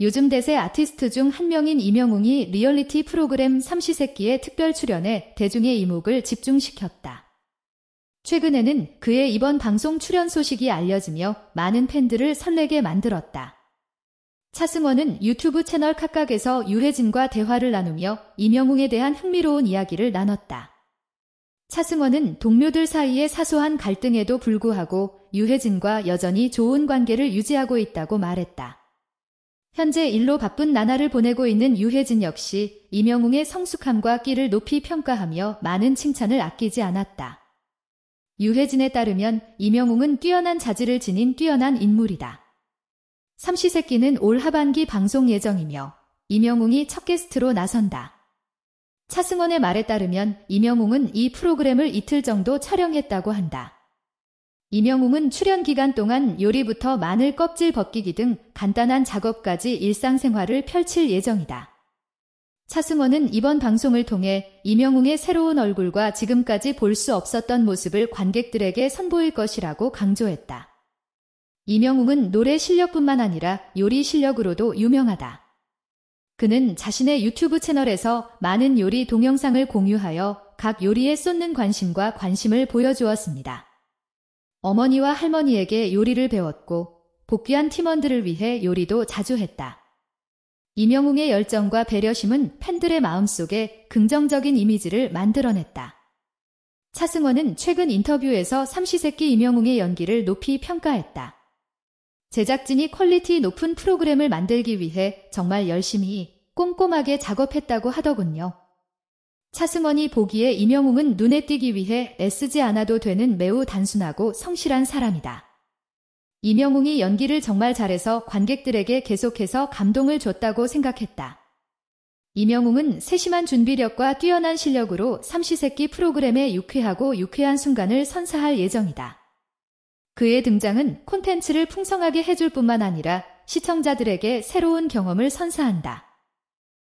요즘 대세 아티스트 중 한 명인 이명웅이 리얼리티 프로그램 삼시세끼에 특별 출연해 대중의 이목을 집중시켰다. 최근에는 그의 이번 방송 출연 소식이 알려지며 많은 팬들을 설레게 만들었다. 차승원은 유튜브 채널 각각에서 유해진과 대화를 나누며 이명웅에 대한 흥미로운 이야기를 나눴다. 차승원은 동료들 사이의 사소한 갈등에도 불구하고 유해진과 여전히 좋은 관계를 유지하고 있다고 말했다. 현재 일로 바쁜 나날을 보내고 있는 유혜진 역시 이명웅의 성숙함과 끼를 높이 평가하며 많은 칭찬을 아끼지 않았다. 유혜진에 따르면 이명웅은 뛰어난 자질을 지닌 뛰어난 인물이다. 삼시세끼는 올 하반기 방송 예정이며 이명웅이 첫 게스트로 나선다. 차승원의 말에 따르면 이명웅은 이 프로그램을 이틀 정도 촬영했다고 한다. 이명웅은 출연 기간 동안 요리부터 마늘 껍질 벗기기 등 간단한 작업까지 일상생활을 펼칠 예정이다. 차승원은 이번 방송을 통해 이명웅의 새로운 얼굴과 지금까지 볼 수 없었던 모습을 관객들에게 선보일 것이라고 강조했다. 이명웅은 노래 실력뿐만 아니라 요리 실력으로도 유명하다. 그는 자신의 유튜브 채널에서 많은 요리 동영상을 공유하여 각 요리에 쏟는 관심과 관심을 보여주었습니다. 어머니와 할머니에게 요리를 배웠고 복귀한 팀원들을 위해 요리도 자주 했다. 이명웅의 열정과 배려심은 팬들의 마음속에 긍정적인 이미지를 만들어냈다. 차승원은 최근 인터뷰에서 삼시세끼 이명웅의 연기를 높이 평가했다. 제작진이 퀄리티 높은 프로그램을 만들기 위해 정말 열심히 꼼꼼하게 작업했다고 하더군요. 차승원이 보기에 임영웅은 눈에 띄기 위해 애쓰지 않아도 되는 매우 단순하고 성실한 사람이다. 임영웅이 연기를 정말 잘해서 관객들에게 계속해서 감동을 줬다고 생각했다. 임영웅은 세심한 준비력과 뛰어난 실력으로 삼시세끼 프로그램의 유쾌하고 유쾌한 순간을 선사할 예정이다. 그의 등장은 콘텐츠를 풍성하게 해줄 뿐만 아니라 시청자들에게 새로운 경험을 선사한다.